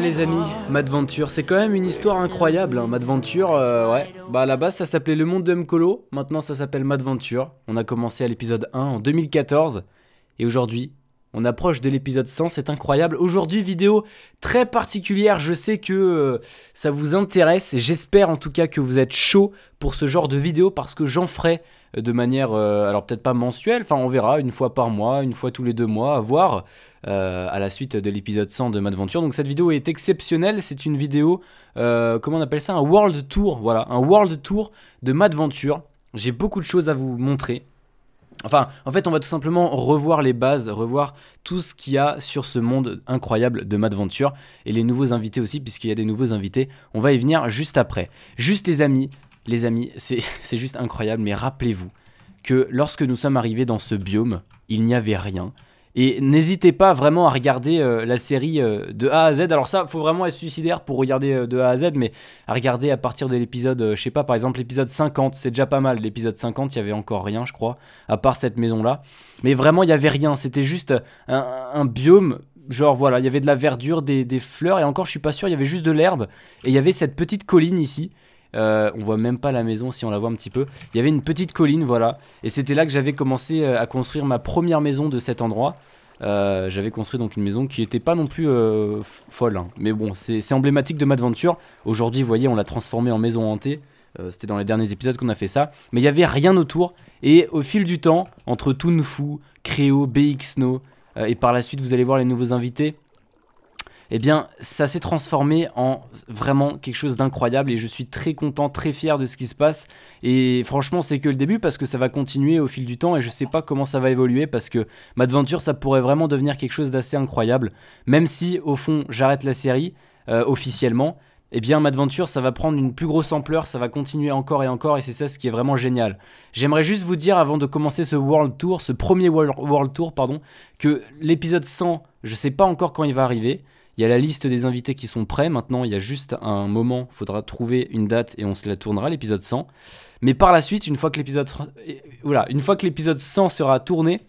les amis, Madventure, c'est quand même une histoire incroyable. Hein. Madventure, euh, ouais, bah là-bas ça s'appelait Le Monde de Mkolo, maintenant ça s'appelle Madventure, On a commencé à l'épisode 1 en 2014 et aujourd'hui on approche de l'épisode 100, c'est incroyable. Aujourd'hui, vidéo très particulière, je sais que euh, ça vous intéresse, j'espère en tout cas que vous êtes chaud pour ce genre de vidéo parce que j'en ferai de manière, euh, alors peut-être pas mensuelle, enfin on verra, une fois par mois, une fois tous les deux mois, à voir euh, à la suite de l'épisode 100 de Madventure. Donc cette vidéo est exceptionnelle, c'est une vidéo, euh, comment on appelle ça, un world tour, voilà, un world tour de Madventure. J'ai beaucoup de choses à vous montrer. Enfin, en fait, on va tout simplement revoir les bases, revoir tout ce qu'il y a sur ce monde incroyable de Madventure et les nouveaux invités aussi, puisqu'il y a des nouveaux invités. On va y venir juste après. Juste les amis, les amis, c'est juste incroyable, mais rappelez-vous que lorsque nous sommes arrivés dans ce biome, il n'y avait rien. Et n'hésitez pas vraiment à regarder euh, la série euh, de A à Z. Alors ça, faut vraiment être suicidaire pour regarder euh, de A à Z, mais à regarder à partir de l'épisode, je sais pas, par exemple l'épisode 50, c'est déjà pas mal. L'épisode 50, il y avait encore rien, je crois, à part cette maison-là. Mais vraiment, il y avait rien. C'était juste un, biome. Genre voilà, il y avait de la verdure, des, des fleurs, et encore je suis pas sûr, il y avait juste de l'herbe, et il y avait cette petite colline ici, euh, on voit même pas la maison si on la voit un petit peu. Il y avait une petite colline, voilà. Et c'était là que j'avais commencé euh, à construire ma première maison de cet endroit. Euh, j'avais construit donc une maison qui n'était pas non plus folle. Hein. Mais bon, c'est emblématique de aventure. Aujourd'hui, vous voyez, on l'a transformée en maison hantée. C'était dans les derniers épisodes qu'on a fait ça. Mais il y avait rien autour. Et au fil du temps, entre Toonfu, Créo, BXNO, et par la suite, vous allez voir les nouveaux invités, eh bien, ça s'est transformé en vraiment quelque chose d'incroyable et je suis très content, très fier de ce qui se passe. Et franchement, c'est que le début parce que ça va continuer au fil du temps et je sais pas comment ça va évoluer parce que Madventure, ça pourrait vraiment devenir quelque chose d'assez incroyable. Même si, au fond, j'arrête la série euh, officiellement, eh bien Madventure, ça va prendre une plus grosse ampleur, ça va continuer encore et encore, et c'est ça ce qui est vraiment génial. J'aimerais juste vous dire avant de commencer ce World Tour, ce premier World, Tour, pardon, que l'épisode 100, je sais pas encore quand il va arriver, il y a la liste des invités qui sont prêts. Maintenant, il y a juste un moment. Il faudra trouver une date et on se la tournera, l'épisode 100. Mais par la suite, une fois que l'épisode, voilà, une fois que l'épisode 100 sera tourné,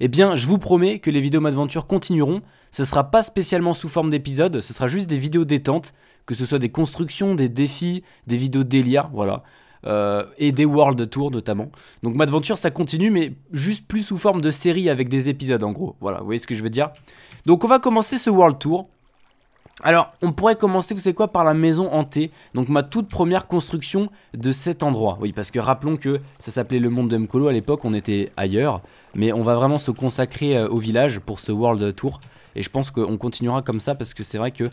eh bien, je vous promets que les vidéos Madventure continueront. Ce ne sera pas spécialement sous forme d'épisode, ce sera juste des vidéos détente, que ce soit des constructions, des défis, des vidéos délire, voilà. Euh, et des World Tours, notamment. Donc Madventure ça continue mais juste plus sous forme de série avec des épisodes en gros. Voilà, vous voyez ce que je veux dire. Donc on va commencer ce World Tour. Alors, on pourrait commencer, vous savez quoi, par la maison hantée. Donc, ma toute première construction de cet endroit. Oui, parce que rappelons que ça s'appelait le monde de Mkolo à l'époque, on était ailleurs. Mais on va vraiment se consacrer euh, au village pour ce World Tour. Et je pense qu'on continuera comme ça parce que c'est vrai que...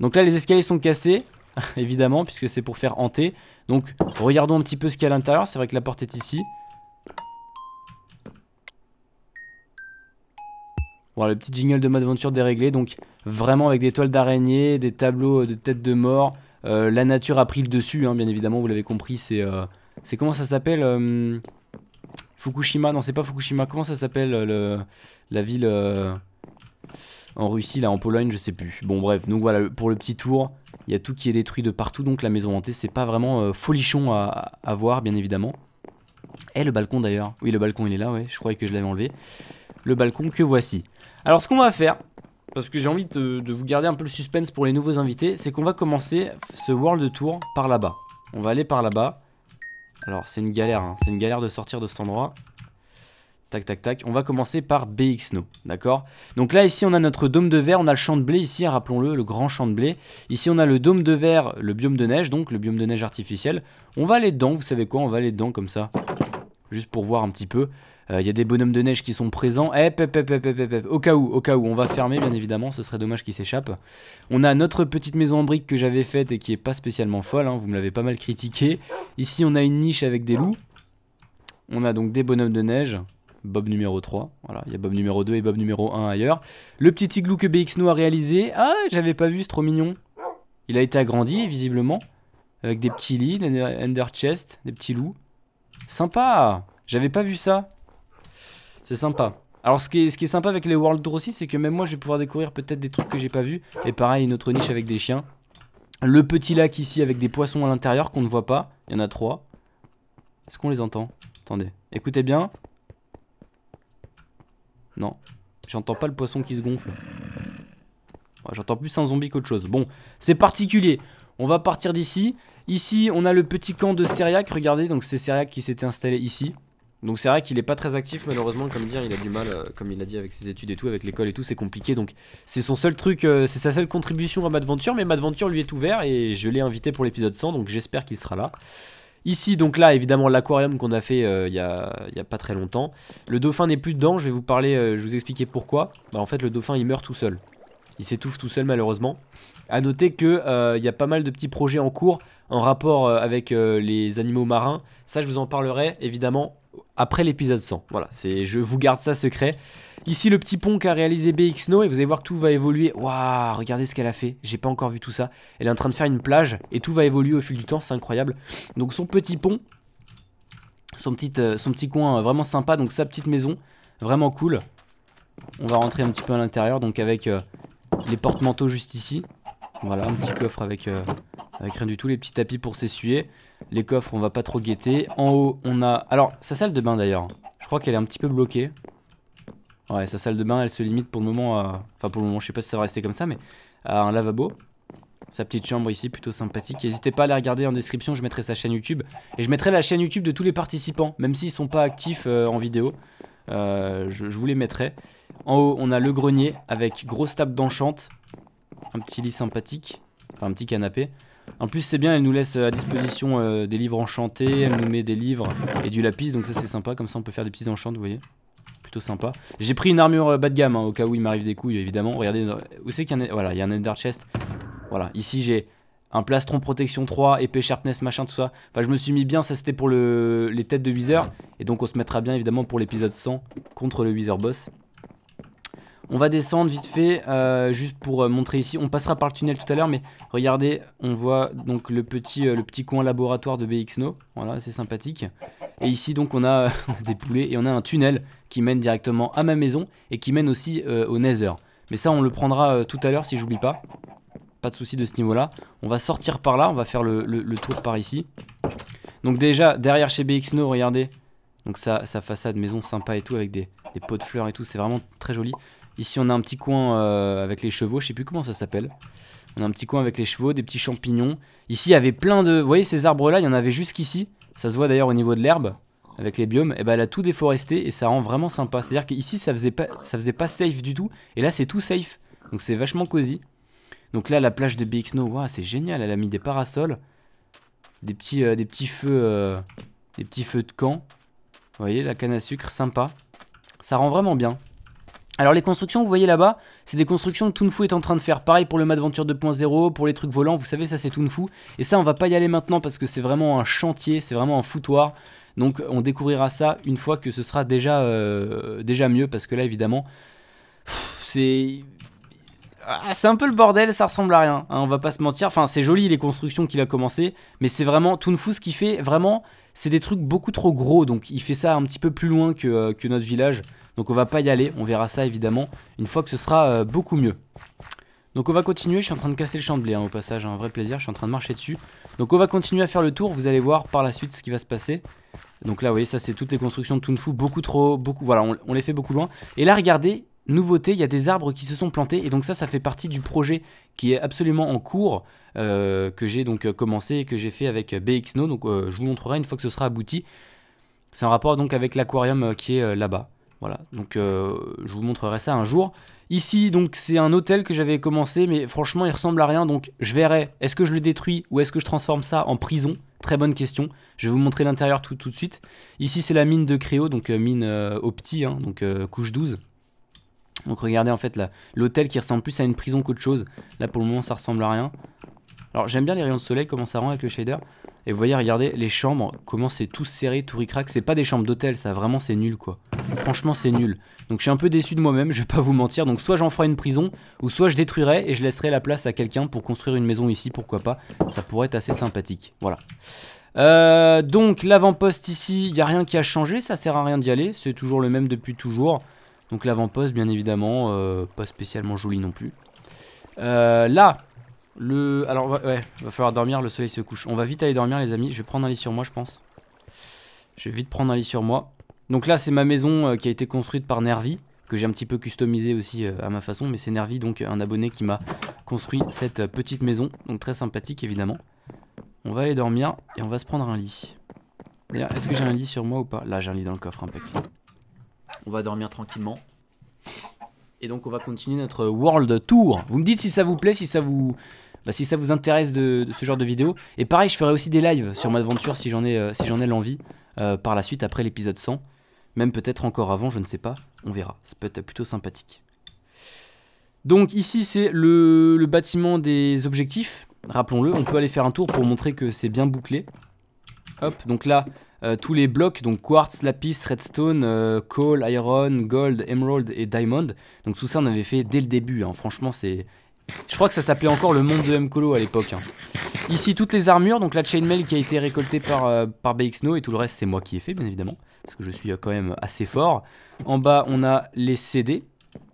Donc là, les escaliers sont cassés, évidemment, puisque c'est pour faire hanter. Donc, regardons un petit peu ce qu'il y a à l'intérieur. C'est vrai que la porte est ici. Voilà, le petit jingle de mode aventure déréglé. Donc, vraiment avec des toiles d'araignée, des tableaux euh, de têtes de mort. Euh, la nature a pris le dessus, hein, bien évidemment, vous l'avez compris. C'est euh, c'est comment ça s'appelle Fukushima Non, c'est pas Fukushima. Comment ça s'appelle la ville en Russie, là, en Pologne, je sais plus. Bon, bref, donc voilà, pour le petit tour, il y a tout qui est détruit de partout, donc la maison hantée, c'est pas vraiment folichon à, voir, bien évidemment. Et le balcon d'ailleurs. Oui, le balcon, il est là, oui, je croyais que je l'avais enlevé le balcon que voici. Alors ce qu'on va faire, parce que j'ai envie de, vous garder un peu le suspense pour les nouveaux invités, c'est qu'on va commencer ce World Tour par là-bas. On va aller par là-bas. Alors c'est une galère, hein. c'est une galère de sortir de cet endroit. Tac, tac, tac. On va commencer par BXNO, d'accord Donc là, ici, on a notre dôme de verre, on a le champ de blé ici, rappelons-le, le grand champ de blé. Ici, on a le dôme de verre, le biome de neige, donc le biome de neige artificiel. On va aller dedans, vous savez quoi On va aller dedans comme ça, juste pour voir un petit peu. Il euh, y a des bonhommes de neige qui sont présents. Eh, Au cas où, au cas où. On va fermer, bien évidemment. Ce serait dommage qu'ils s'échappent. On a notre petite maison en brique que j'avais faite et qui est pas spécialement folle. Hein, vous me l'avez pas mal critiqué. Ici, on a une niche avec des loups. On a donc des bonhommes de neige. Bob numéro 3. Voilà, il y a Bob numéro 2 et Bob numéro 1 ailleurs. Le petit igloo que BXNO a réalisé. Ah, j'avais pas vu, c'est trop mignon. Il a été agrandi, visiblement. Avec des petits lits, des ender chest, des petits loups. Sympa J'avais pas vu ça. C'est sympa. Alors ce qui, est, sympa avec les World Tour aussi, c'est que même moi je vais pouvoir découvrir peut-être des trucs que j'ai pas vu. Et pareil, une autre niche avec des chiens. Le petit lac ici avec des poissons à l'intérieur qu'on ne voit pas. Il y en a trois. Est-ce qu'on les entend Attendez, écoutez bien. Non, j'entends pas le poisson qui se gonfle. Oh, j'entends plus un zombie qu'autre chose. Bon, c'est particulier. On va partir d'ici. Ici, on a le petit camp de Seriac. Regardez, donc c'est Seriac qui s'était installé ici. Donc c'est vrai qu'il est pas très actif malheureusement comme dire il a du mal euh, comme il a dit avec ses études et tout avec l'école et tout c'est compliqué donc c'est son seul truc euh, c'est sa seule contribution à Madventure mais Madventure lui est ouvert et je l'ai invité pour l'épisode 100 donc j'espère qu'il sera là. Ici donc là évidemment l'aquarium qu'on a fait euh, il y, a, y, a, pas très longtemps. Le dauphin n'est plus dedans je vais vous parler je vais vous expliquer pourquoi. Bah, en fait le dauphin il meurt tout seul. Il s'étouffe tout seul malheureusement. A noter que il y a pas mal de petits projets en cours en rapport avec les animaux marins. Ça, je vous en parlerai évidemment après l'épisode 100. Voilà, je vous garde ça secret. Ici, le petit pont qu'a réalisé BXNO, et vous allez voir que tout va évoluer. Waouh, regardez ce qu'elle a fait. J'ai pas encore vu tout ça. Elle est en train de faire une plage, et tout va évoluer au fil du temps, c'est incroyable. Donc son petit pont, son, euh, son petit coin euh, vraiment sympa, donc sa petite maison, vraiment cool. On va rentrer un petit peu à l'intérieur, donc avec euh, les porte-manteaux juste ici. Voilà, un petit coffre avec, avec rien du tout, les petits tapis pour s'essuyer. Les coffres, on va pas trop guetter. En haut, on a... Alors, sa salle de bain d'ailleurs. Je crois qu'elle est un petit peu bloquée. Ouais, sa salle de bain, elle se limite pour le moment à... Enfin, pour le moment, je sais pas si ça va rester comme ça, mais à un lavabo. Sa petite chambre ici, plutôt sympathique. N'hésitez pas à la regarder en description, je mettrai sa chaîne YouTube. Et je mettrai la chaîne YouTube de tous les participants, même s'ils sont pas actifs euh, en vidéo. Euh, je, vous les mettrai. En haut, on a le grenier avec grosse table d'enchante. Un petit lit sympathique. Enfin, un petit canapé. En plus, c'est bien, elle nous laisse euh, à disposition euh, des livres enchantés, elle nous met des livres et du lapis, donc ça c'est sympa, comme ça on peut faire des petits enchants, vous voyez. Plutôt sympa. J'ai pris une armure euh, bas de gamme, hein, au cas où il m'arrive des couilles, évidemment. Regardez, où c'est qu'il y en a Voilà, il y a un Ender Chest. Voilà, ici j'ai un plastron protection 3, épée sharpness, machin, tout ça. Enfin, je me suis mis bien, ça c'était pour les têtes de viseur. Et donc on se mettra bien, évidemment, pour l'épisode 100 contre le viseur boss. On va descendre vite fait, euh, juste pour euh, montrer ici. On passera par le tunnel tout à l'heure, mais regardez, on voit donc le petit, euh, le petit coin laboratoire de BXNO. Voilà, c'est sympathique. Et ici, donc, on a, des poulets et on a un tunnel qui mène directement à ma maison et qui mène aussi au Nether. Mais ça, on le prendra tout à l'heure si j'oublie pas. Pas de souci de ce niveau-là. On va sortir par là, on va faire le, tour par ici. Donc déjà, derrière chez BXNO, regardez. Donc sa, sa façade maison sympa et tout, avec des pots de fleurs et tout, c'est vraiment très joli. Ici, on a un petit coin euh, avec les chevaux. Je sais plus comment ça s'appelle. On a un petit coin avec les chevaux, des petits champignons. Ici, il y avait plein de... Vous voyez, ces arbres-là, il y en avait jusqu'ici. Ça se voit d'ailleurs au niveau de l'herbe, avec les biomes. Et eh ben, elle a tout déforesté et ça rend vraiment sympa. C'est-à-dire qu'ici, ça faisait pas ça faisait pas safe du tout. Et là, c'est tout safe. Donc, c'est vachement cosy. Donc là, la plage de Big Snow. c'est génial. Elle a mis des parasols, des petits, euh, des petits feux... Euh, des petits feux de camp. Vous voyez, la canne à sucre, sympa. Ça rend vraiment bien. Alors les constructions, vous voyez là-bas, c'est des constructions que Toonfu est en train de faire. Pareil pour le Madventure 2.0, pour les trucs volants, vous savez, ça c'est Toonfu. Et ça, on va pas y aller maintenant parce que c'est vraiment un chantier, c'est vraiment un foutoir. Donc on découvrira ça une fois que ce sera déjà, euh, déjà mieux parce que là, évidemment, c'est... Ah, c'est un peu le bordel, ça ressemble à rien, hein, on va pas se mentir. Enfin, c'est joli les constructions qu'il a commencé, mais c'est vraiment Toonfu ce qu'il fait, vraiment, c'est des trucs beaucoup trop gros. Donc il fait ça un petit peu plus loin que euh, notre village. Donc on va pas y aller, on verra ça évidemment une fois que ce sera euh, beaucoup mieux. Donc on va continuer, je suis en train de casser le champ de blé hein, au passage, hein. un vrai plaisir, je suis en train de marcher dessus. Donc on va continuer à faire le tour, vous allez voir par la suite ce qui va se passer. Donc là vous voyez ça c'est toutes les constructions de Tunfu, beaucoup trop, beaucoup, voilà on, les fait beaucoup loin. Et là regardez, nouveauté, il y a des arbres qui se sont plantés et donc ça ça fait partie du projet qui est absolument en cours. Euh, que j'ai donc euh, commencé et que j'ai fait avec BXNO, donc je vous montrerai une fois que ce sera abouti. C'est en rapport donc avec l'aquarium qui est là-bas. Voilà, donc euh, je vous montrerai ça un jour. Ici, donc, c'est un hôtel que j'avais commencé, mais franchement, il ressemble à rien, donc je verrai. Est-ce que je le détruis ou est-ce que je transforme ça en prison Très bonne question. Je vais vous montrer l'intérieur tout, de suite. Ici, c'est la mine de Créo, donc euh, mine euh, au petit, hein, donc couche 12. Donc regardez, en fait, l'hôtel qui ressemble plus à une prison qu'autre chose. Là, pour le moment, ça ressemble à rien. Alors, j'aime bien les rayons de soleil, comment ça rend avec le shader. Et vous voyez, regardez, les chambres, comment c'est tout serré, tout ricrac. C'est pas des chambres d'hôtel, ça, vraiment, c'est nul, quoi franchement c'est nul. Donc je suis un peu déçu de moi-même, je vais pas vous mentir. Donc soit j'en ferai une prison, ou soit je détruirai et je laisserai la place à quelqu'un pour construire une maison ici, pourquoi pas. Ça pourrait être assez sympathique, voilà. Euh, donc l'avant-poste ici, il a rien qui a changé, ça sert à rien d'y aller. C'est toujours le même depuis toujours. Donc l'avant-poste, bien évidemment, euh, pas spécialement joli non plus. Euh, là, le... Alors, ouais, va falloir dormir, le soleil se couche. On va vite aller dormir, les amis. Je vais prendre un lit sur moi, je pense. Je vais vite prendre un lit sur moi. Donc là, c'est ma maison euh, qui a été construite par Nervi, que j'ai un petit peu customisé aussi euh, à ma façon, mais c'est Nervi, donc un abonné qui m'a construit cette euh, petite maison, donc très sympathique évidemment. On va aller dormir et on va se prendre un lit. est-ce que j'ai un lit sur moi ou pas Là, j'ai un lit dans le coffre, un paquet. On va dormir tranquillement. Et donc, on va continuer notre world tour. Vous me dites si ça vous plaît, si ça vous, bah, si ça vous intéresse de, ce genre de vidéo. Et pareil, je ferai aussi des lives sur ma aventure si j'en ai, si ai l'envie par la suite après l'épisode 100. Même peut-être encore avant, je ne sais pas. On verra. Ça peut être plutôt sympathique. Donc ici, c'est le, bâtiment des objectifs. Rappelons-le, on peut aller faire un tour pour montrer que c'est bien bouclé. Hop, donc là, euh, tous les blocs, donc quartz, lapis, redstone, euh, coal, iron, gold, emerald et diamond. Donc tout ça, on avait fait dès le début. Hein. Franchement, c'est... Je crois que ça s'appelait encore le monde de Mcolo à l'époque. Hein. Ici, toutes les armures, donc la chainmail qui a été récoltée par, euh, par BXNO et tout le reste, c'est moi qui ai fait, bien évidemment parce que je suis euh, quand même assez fort. En bas, on a les CD.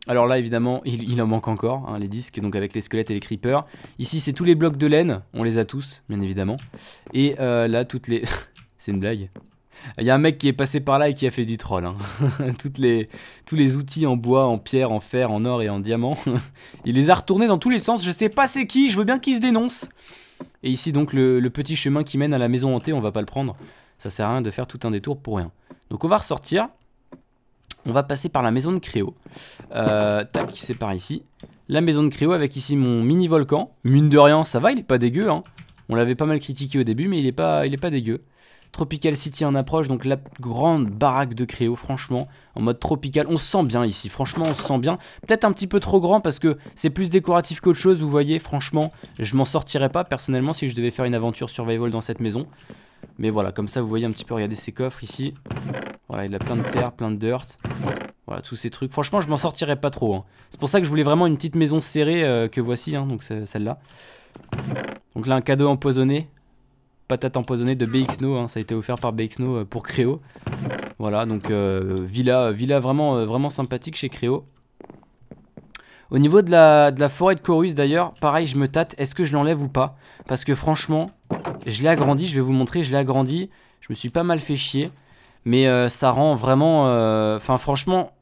Alors là, évidemment, il, en manque encore, hein, les disques, donc avec les squelettes et les creepers. Ici, c'est tous les blocs de laine, on les a tous, bien évidemment. Et euh, là, toutes les... c'est une blague. Il y a un mec qui est passé par là et qui a fait du troll. Hein. Toutes les, tous les outils en bois, en pierre, en fer, en or et en diamant. il les a retournés dans tous les sens. Je sais pas c'est qui, je veux bien qu'il se dénonce. Et ici donc le, petit chemin qui mène à la maison hantée, on va pas le prendre. Ça sert à rien de faire tout un détour pour rien. Donc on va ressortir. On va passer par la maison de Créo. Euh, tac, c'est par ici. La maison de Créo avec ici mon mini volcan. Mine de rien, ça va, il est pas dégueu. Hein. On l'avait pas mal critiqué au début, mais il est pas, il est pas dégueu. Tropical City en approche, donc la grande baraque de Créo, franchement, en mode tropical. On se sent bien ici, franchement, on se sent bien. Peut-être un petit peu trop grand parce que c'est plus décoratif qu'autre chose, vous voyez, franchement, je m'en sortirais pas personnellement si je devais faire une aventure survival dans cette maison. Mais voilà, comme ça, vous voyez un petit peu, regardez ces coffres ici. Voilà, il a plein de terre, plein de dirt. Voilà, tous ces trucs. Franchement, je m'en sortirais pas trop. Hein. C'est pour ça que je voulais vraiment une petite maison serrée euh, que voici, hein, donc celle-là. Donc là, un cadeau empoisonné. Patate empoisonnée de BXNO, hein. ça a été offert par BXNO euh, pour Créo. Voilà, donc euh, villa, villa vraiment, vraiment sympathique chez Créo. Au niveau de la, de la forêt de Corus, d'ailleurs, pareil, je me tâte, est-ce que je l'enlève ou pas Parce que franchement, je l'ai agrandi, je vais vous montrer, je l'ai agrandi. Je me suis pas mal fait chier. Mais euh, ça rend vraiment... Euh, enfin, franchement,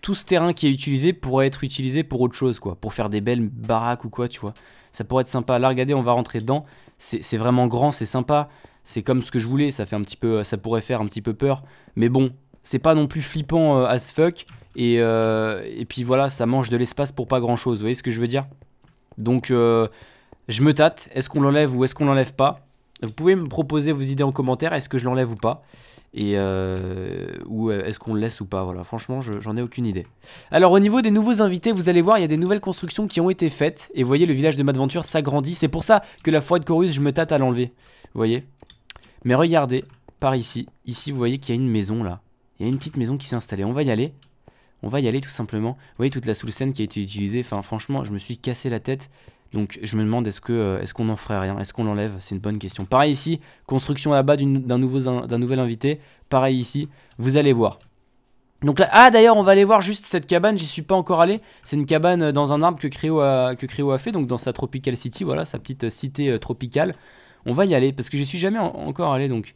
tout ce terrain qui est utilisé pourrait être utilisé pour autre chose, quoi. Pour faire des belles baraques ou quoi, tu vois. Ça pourrait être sympa. Là, regardez, on va rentrer dedans. C'est vraiment grand, c'est sympa. C'est comme ce que je voulais, ça fait un petit peu... Ça pourrait faire un petit peu peur. Mais bon, c'est pas non plus flippant euh, as fuck. Et, et puis voilà, ça mange de l'espace pour pas grand-chose, vous voyez ce que je veux dire Donc, je me tâte. Est-ce qu'on l'enlève ou est-ce qu'on l'enlève pas vous pouvez me proposer vos idées en commentaire, est-ce que je l'enlève ou pas et euh, ou euh, est-ce qu'on le laisse ou pas Voilà, franchement, j'en ai aucune idée. Alors, au niveau des nouveaux invités, vous allez voir, il y a des nouvelles constructions qui ont été faites. Et vous voyez, le village de Madventure s'agrandit. C'est pour ça que la forêt de Corus, je me tâte à l'enlever. Vous voyez Mais regardez, par ici. Ici, vous voyez qu'il y a une maison, là. Il y a une petite maison qui s'est installée. On va y aller. On va y aller, tout simplement. Vous voyez toute la sous scène qui a été utilisée. Enfin, franchement, je me suis cassé la tête. Donc je me demande est-ce que euh, est-ce qu'on en ferait rien, est-ce qu'on l'enlève C'est une bonne question. Pareil ici, construction là-bas d'un nouvel invité. Pareil ici, vous allez voir. Donc là, ah d'ailleurs, on va aller voir juste cette cabane, j'y suis pas encore allé. C'est une cabane euh, dans un arbre que Créo a, a fait, donc dans sa Tropical City, voilà, sa petite euh, cité tropicale. On va y aller, parce que j'y suis jamais encore allé, donc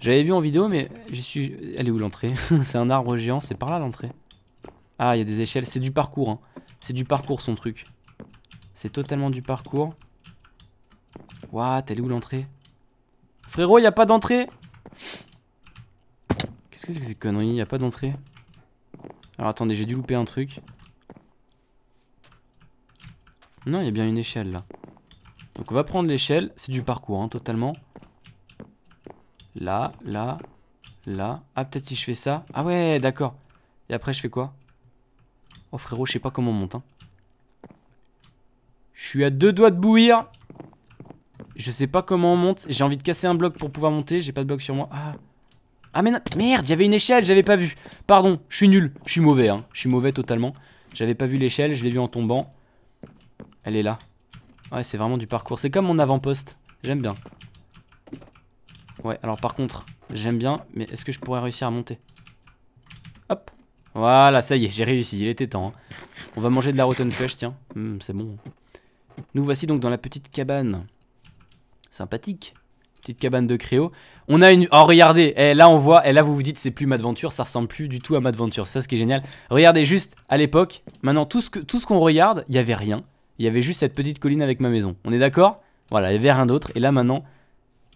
j'avais vu en vidéo, mais j'y suis... Elle est où l'entrée C'est un arbre géant, c'est par là l'entrée. Ah, il y a des échelles, c'est du parcours, hein. c'est du parcours son truc. C'est totalement du parcours. What Elle est où l'entrée Frérot, y a pas d'entrée Qu'est-ce que c'est que ces conneries Y a pas d'entrée Alors attendez, j'ai dû louper un truc. Non, il y a bien une échelle là. Donc on va prendre l'échelle. C'est du parcours, hein, totalement. Là, là, là. Ah, peut-être si je fais ça. Ah ouais, d'accord. Et après, je fais quoi Oh frérot, je sais pas comment on monte. Hein. Je suis à deux doigts de bouillir. Je sais pas comment on monte. J'ai envie de casser un bloc pour pouvoir monter. J'ai pas de bloc sur moi. Ah. ah, mais non. merde, il y avait une échelle, j'avais pas vu. Pardon, je suis nul. Je suis mauvais, hein. Je suis mauvais totalement. J'avais pas vu l'échelle, je l'ai vue en tombant. Elle est là. Ouais, c'est vraiment du parcours. C'est comme mon avant-poste. J'aime bien. Ouais, alors par contre, j'aime bien, mais est-ce que je pourrais réussir à monter Hop. Voilà, ça y est, j'ai réussi. Il était temps. Hein. On va manger de la rotten flesh, tiens. Hmm, c'est bon. Nous voici donc dans la petite cabane. Sympathique. Petite cabane de créo. On a une... Oh, regardez. Et eh, là, on voit... Et eh, là, vous vous dites, c'est plus Madventure. Ça ressemble plus du tout à Madventure. C'est ça ce qui est génial. Regardez juste, à l'époque, maintenant, tout ce qu'on regarde, il n'y avait rien. Il y avait juste cette petite colline avec ma maison. On est d'accord Voilà, il n'y avait rien d'autre. Et là, maintenant,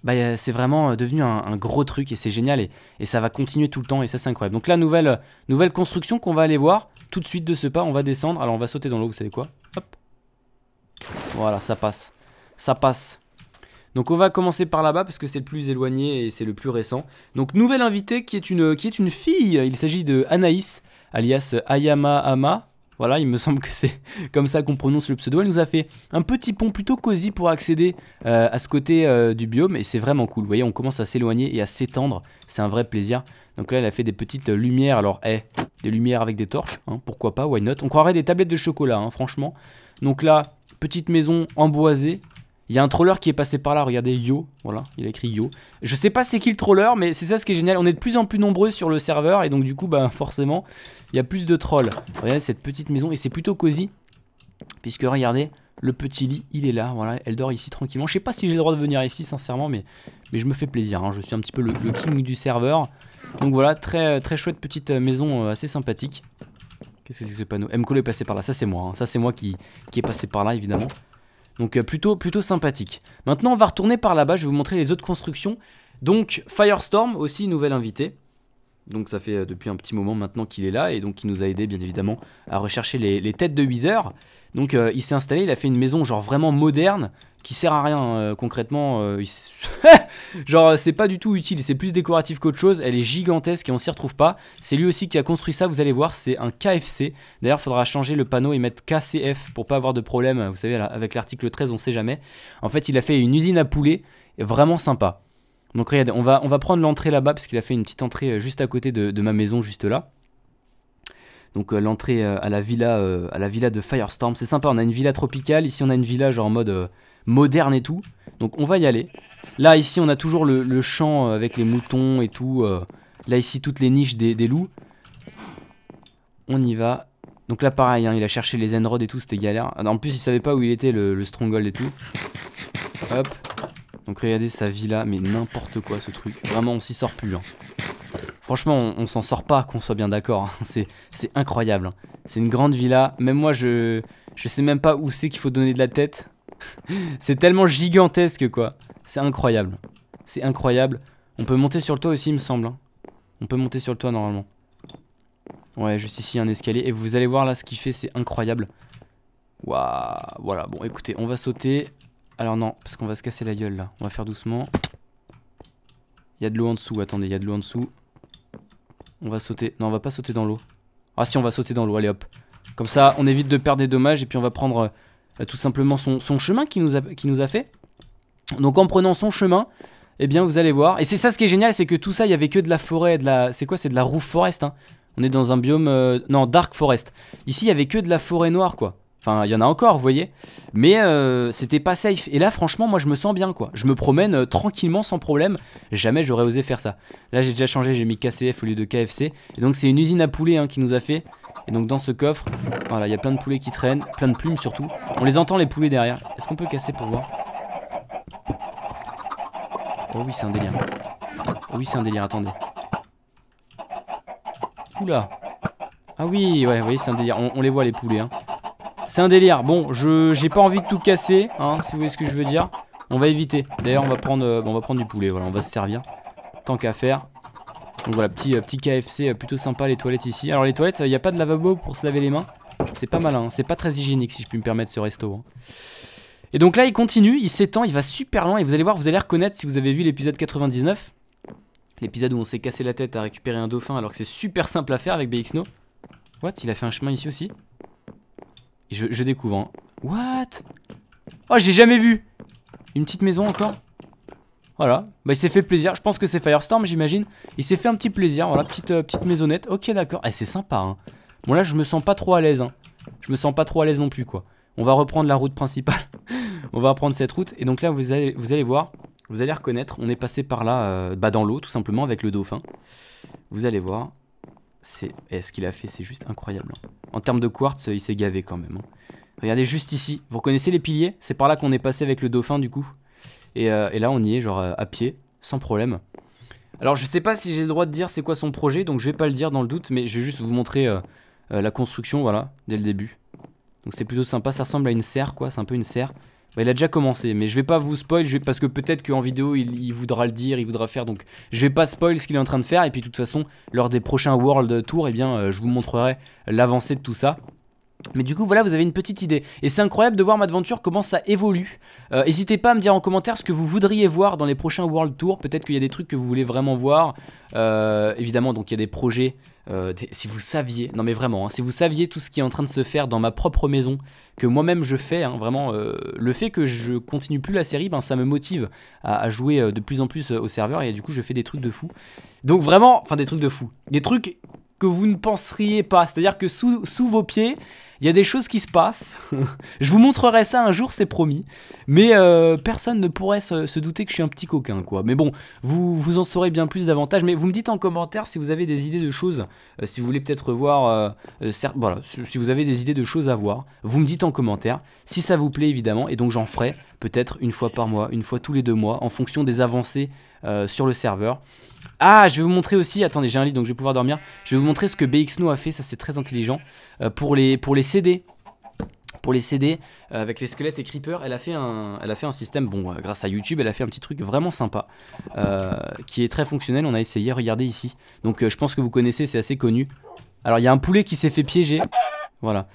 bah, c'est vraiment euh, devenu un, gros truc et c'est génial et, ça va continuer tout le temps et ça c'est incroyable. Donc la nouvelle, euh, nouvelle construction qu'on va aller voir tout de suite de ce pas, on va descendre. Alors on va sauter dans l'eau, vous savez quoi voilà, ça passe. Ça passe. Donc on va commencer par là-bas parce que c'est le plus éloigné et c'est le plus récent. Donc nouvelle invitée qui est une, qui est une fille. Il s'agit de Anaïs, alias Ayama Ama. Voilà, il me semble que c'est comme ça qu'on prononce le pseudo. Elle nous a fait un petit pont plutôt cosy pour accéder euh, à ce côté euh, du biome et c'est vraiment cool. Vous voyez, on commence à s'éloigner et à s'étendre. C'est un vrai plaisir. Donc là, elle a fait des petites euh, lumières. Alors, eh, des lumières avec des torches, hein, pourquoi pas, why not. On croirait des tablettes de chocolat, hein, franchement. Donc là, Petite maison emboisée. Il y a un troller qui est passé par là, regardez, yo, voilà, il a écrit yo. Je sais pas c'est qui le troller, mais c'est ça ce qui est génial, on est de plus en plus nombreux sur le serveur, et donc du coup, bah forcément, il y a plus de trolls. Regardez cette petite maison, et c'est plutôt cosy, puisque regardez, le petit lit, il est là, voilà, elle dort ici tranquillement. Je sais pas si j'ai le droit de venir ici, sincèrement, mais, mais je me fais plaisir, hein. je suis un petit peu le, king du serveur. Donc voilà, très, très chouette petite euh, maison euh, assez sympathique. Qu'est-ce que c'est que ce panneau Mcolo est passé par là, ça c'est moi, hein. ça c'est moi qui, qui est passé par là évidemment. Donc euh, plutôt, plutôt sympathique. Maintenant on va retourner par là-bas, je vais vous montrer les autres constructions. Donc Firestorm, aussi nouvelle invité. Donc ça fait euh, depuis un petit moment maintenant qu'il est là et donc il nous a aidé bien évidemment à rechercher les, les têtes de Weezer. Donc euh, il s'est installé, il a fait une maison genre vraiment moderne qui sert à rien euh, concrètement. Euh, genre c'est pas du tout utile, c'est plus décoratif qu'autre chose. Elle est gigantesque et on s'y retrouve pas. C'est lui aussi qui a construit ça, vous allez voir, c'est un KFC. D'ailleurs, faudra changer le panneau et mettre KCF pour pas avoir de problème. Vous savez, avec l'article 13, on sait jamais. En fait, il a fait une usine à poulet vraiment sympa. Donc regardez, on va, on va prendre l'entrée là-bas parce qu'il a fait une petite entrée juste à côté de ma maison, juste là. Donc euh, l'entrée euh, à la villa euh, à la villa de Firestorm, c'est sympa, on a une villa tropicale, ici on a une villa genre en mode moderne et tout. Donc on va y aller. Là ici on a toujours le, champ avec les moutons et tout. Là ici toutes les niches des, loups. On y va. Donc là pareil, hein, il a cherché les Enrods et tout, c'était galère. Ah, en plus il savait pas où il était le, Stronghold et tout. Hop. Donc regardez sa villa, mais n'importe quoi ce truc. Vraiment on s'y sort plus. Hein. Franchement, on, s'en sort pas, qu'on soit bien d'accord. Hein. C'est incroyable. Hein. C'est une grande villa. Même moi, je, je sais même pas où c'est qu'il faut donner de la tête. c'est tellement gigantesque, quoi. C'est incroyable. C'est incroyable. On peut monter sur le toit aussi, il me semble. Hein. On peut monter sur le toit, normalement. Ouais, juste ici, un escalier. Et vous allez voir, là, ce qu'il fait, c'est incroyable. Waouh. Voilà, bon, écoutez, on va sauter. Alors non, parce qu'on va se casser la gueule, là. On va faire doucement. Il y a de l'eau en dessous, attendez, il y a de l'eau en dessous. On va sauter. Non, on va pas sauter dans l'eau. Ah si, on va sauter dans l'eau, allez hop. Comme ça, on évite de perdre des dommages et puis on va prendre euh, tout simplement son, chemin qui nous, a, qui nous a fait. Donc en prenant son chemin, eh bien vous allez voir. Et c'est ça ce qui est génial, c'est que tout ça, il y avait que de la forêt, de la... C'est quoi C'est de la roof forest, hein. On est dans un biome... Euh, non, dark forest. Ici, il y avait que de la forêt noire, quoi. Enfin, il y en a encore, vous voyez. Mais euh, c'était pas safe. Et là, franchement, moi, je me sens bien, quoi. Je me promène euh, tranquillement, sans problème. Jamais j'aurais osé faire ça. Là, j'ai déjà changé, j'ai mis KCF au lieu de KFC. Et donc, c'est une usine à poulets hein, qui nous a fait. Et donc, dans ce coffre, voilà, il y a plein de poulets qui traînent, plein de plumes surtout. On les entend, les poulets derrière. Est-ce qu'on peut casser pour voir Oh oui, c'est un délire. Oh oui, c'est un délire, attendez. Oula. Ah oui, ouais, oui voyez, c'est un délire. on les voit, les poulets, hein. C'est un délire. Bon, je j'ai pas envie de tout casser, hein, si vous voyez ce que je veux dire. On va éviter. D'ailleurs, on va prendre euh, on va prendre du poulet, voilà, on va se servir. Tant qu'à faire. Donc voilà, petit, euh, petit KFC euh, plutôt sympa, les toilettes ici. Alors les toilettes, il n'y a pas de lavabo pour se laver les mains. C'est pas malin, hein. c'est pas très hygiénique si je puis me permettre ce resto. Hein. Et donc là, il continue, il s'étend, il va super loin et vous allez voir, vous allez reconnaître si vous avez vu l'épisode 99. L'épisode où on s'est cassé la tête à récupérer un dauphin alors que c'est super simple à faire avec BXNO. What Il a fait un chemin ici aussi je, je découvre. Hein. What Oh, j'ai jamais vu Une petite maison encore Voilà. Bah, il s'est fait plaisir. Je pense que c'est Firestorm, j'imagine. Il s'est fait un petit plaisir. Voilà, petite, euh, petite maisonnette. Ok, d'accord. Eh, c'est sympa. Hein. Bon, là, je me sens pas trop à l'aise. Hein. Je me sens pas trop à l'aise non plus, quoi. On va reprendre la route principale. on va reprendre cette route. Et donc là, vous allez, vous allez voir. Vous allez reconnaître. On est passé par là, euh, bah, dans l'eau, tout simplement, avec le dauphin. Vous allez voir c'est... ce qu'il a fait, c'est juste incroyable. Hein. En termes de quartz, il s'est gavé quand même. Hein. Regardez juste ici. Vous reconnaissez les piliers C'est par là qu'on est passé avec le dauphin, du coup. Et, euh, là, on y est, genre, euh, à pied, sans problème. Alors, je sais pas si j'ai le droit de dire c'est quoi son projet, donc je vais pas le dire dans le doute, mais je vais juste vous montrer euh, la construction, voilà, dès le début. Donc c'est plutôt sympa, ça ressemble à une serre, quoi, c'est un peu une serre. Bah, il a déjà commencé, mais je vais pas vous spoil, parce que peut-être qu'en vidéo il, voudra le dire, il voudra faire, donc je vais pas spoil ce qu'il est en train de faire, et puis de toute façon, lors des prochains World Tour, et eh bien, euh, je vous montrerai l'avancée de tout ça. Mais du coup, voilà, vous avez une petite idée. Et c'est incroyable de voir Madventure comment ça évolue. Euh, n'hésitez pas à me dire en commentaire ce que vous voudriez voir dans les prochains World Tour. Peut-être qu'il y a des trucs que vous voulez vraiment voir. Euh, évidemment, donc il y a des projets. Euh, si vous saviez, non mais vraiment, hein, si vous saviez tout ce qui est en train de se faire dans ma propre maison, que moi-même je fais, hein, vraiment, le fait que je continue plus la série, ben, ça me motive à, à jouer de plus en plus au serveur et du coup je fais des trucs de fou. Donc vraiment, enfin des trucs de fou. Des trucs que vous ne penseriez pas. C'est-à-dire que sous, vos pieds, il y a des choses qui se passent. je vous montrerai ça un jour, c'est promis. Mais euh, personne ne pourrait se, douter que je suis un petit coquin, quoi. Mais bon, vous, vous en saurez bien plus davantage. Mais vous me dites en commentaire si vous avez des idées de choses, euh, si vous voulez peut-être voir, euh, euh voilà, si vous avez des idées de choses à voir, vous me dites en commentaire si ça vous plaît évidemment. Et donc j'en ferai peut-être une fois par mois, une fois tous les deux mois, en fonction des avancées euh, sur le serveur. Ah, je vais vous montrer aussi, attendez, j'ai un lit donc je vais pouvoir dormir. Je vais vous montrer ce que BXNO a fait, ça c'est très intelligent. Euh, pour, les, pour les CD, pour les CD euh, avec les squelettes et creepers, elle a fait un, elle a fait un système, bon, grâce à YouTube, elle a fait un petit truc vraiment sympa qui est très fonctionnel. On a essayé, regardez ici. Donc je pense que vous connaissez, c'est assez connu. Alors il y a un poulet qui s'est fait piéger. Voilà.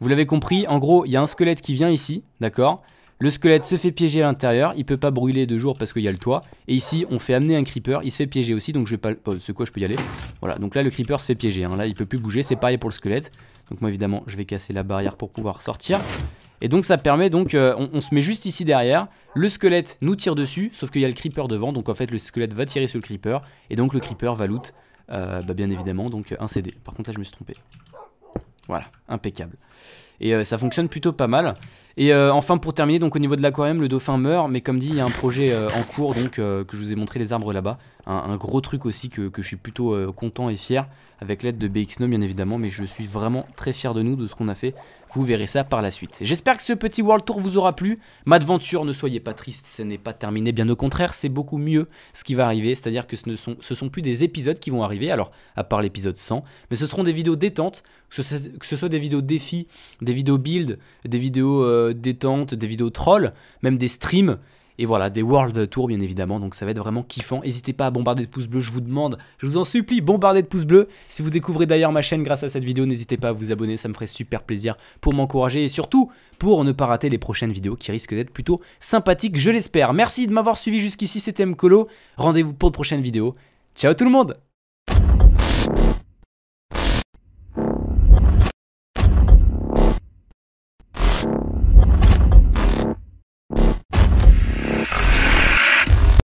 Vous l'avez compris, en gros, il y a un squelette qui vient ici, d'accord le squelette se fait piéger à l'intérieur, il peut pas brûler de jour parce qu'il y a le toit. Et ici, on fait amener un creeper, il se fait piéger aussi, donc je vais pas... Oh, c'est quoi, je peux y aller Voilà, donc là, le creeper se fait piéger, hein. là, il peut plus bouger, c'est pareil pour le squelette. Donc moi, évidemment, je vais casser la barrière pour pouvoir sortir. Et donc ça permet donc, euh, on, se met juste ici derrière, le squelette nous tire dessus, sauf qu'il y a le creeper devant, donc en fait le squelette va tirer sur le creeper, et donc le creeper va loot, euh, bah, bien évidemment, donc un CD. Par contre là je me suis trompé. Voilà, impeccable et euh, ça fonctionne plutôt pas mal. Et euh, enfin pour terminer, donc au niveau de l'aquarium, le dauphin meurt, mais comme dit, il y a un projet euh, en cours donc que je vous ai montré les arbres là-bas un, gros truc aussi que, je suis plutôt euh, content et fier avec l'aide de bx bien évidemment mais je suis vraiment très fier de nous de ce qu'on a fait vous verrez ça par la suite j'espère que ce petit world tour vous aura plu Madventure, ne soyez pas triste ce n'est pas terminé bien au contraire c'est beaucoup mieux ce qui va arriver c'est à dire que ce ne sont, plus des épisodes qui vont arriver alors à part l'épisode 100 mais ce seront des vidéos détentes que ce, soit des vidéos défis des vidéos build des vidéos détente, euh, détentes des vidéos trolls même des streams et voilà, des World Tour bien évidemment, donc ça va être vraiment kiffant. N'hésitez pas à bombarder de pouces bleus, je vous demande, je vous en supplie, bombardez de pouces bleus. Si vous découvrez d'ailleurs ma chaîne grâce à cette vidéo, n'hésitez pas à vous abonner, ça me ferait super plaisir pour m'encourager et surtout pour ne pas rater les prochaines vidéos qui risquent d'être plutôt sympathiques, je l'espère. Merci de m'avoir suivi jusqu'ici, c'était Mkolo. Rendez-vous pour de prochaines vidéos. Ciao tout le monde